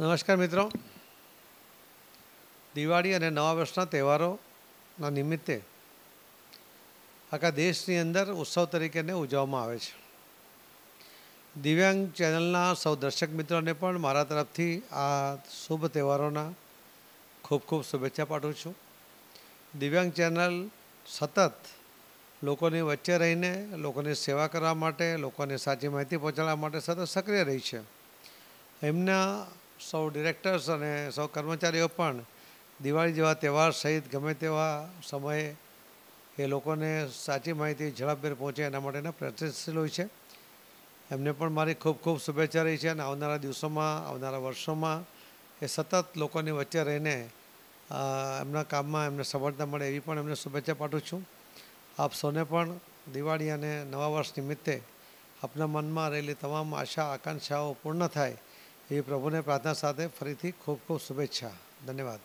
નમસ્કાર મિત્રો દિવાળી અને નવા વર્ષના તહેવારોના નિમિત્તે આખા દેશની અંદર ઉત્સવ તરીકેને ઉજવવામાં આવે છે દિવ્યાંગ ચેનલના સૌ દર્શક મિત્રોને પણ મારા તરફથી આ શુભ તહેવારોના ખૂબ ખૂબ શુભેચ્છા પાઠવું છું દિવ્યાંગ ચેનલ સતત લોકોની વચ્ચે રહીને લોકોની સેવા કરવા માટે લોકોને સાચી માહિતી પહોંચાડવા માટે સતત સક્રિય રહી છે એમના સૌ ડિરેક્ટર્સ અને સૌ કર્મચારીઓ પણ દિવાળી જેવા તહેવાર સહિત ગમે તેવા સમયે એ લોકોને સાચી માહિતી ઝડપભેર પહોંચે એના માટેના પ્રયત્નશીલ હોય છે એમને પણ મારી ખૂબ ખૂબ શુભેચ્છા રહી છે અને આવનારા દિવસોમાં આવનારા વર્ષોમાં એ સતત લોકોની વચ્ચે રહીને એમના કામમાં એમને સફળતા મળે એવી પણ એમને શુભેચ્છા પાઠું છું આપ સૌને પણ દિવાળી અને નવા વર્ષ નિમિત્તે આપના મનમાં રહેલી તમામ આશા આકાંક્ષાઓ પૂર્ણ થાય એ પ્રભુને પ્રાર્થના સાથે ફરીથી ખૂબ ખૂબ શુભેચ્છા ધન્યવાદ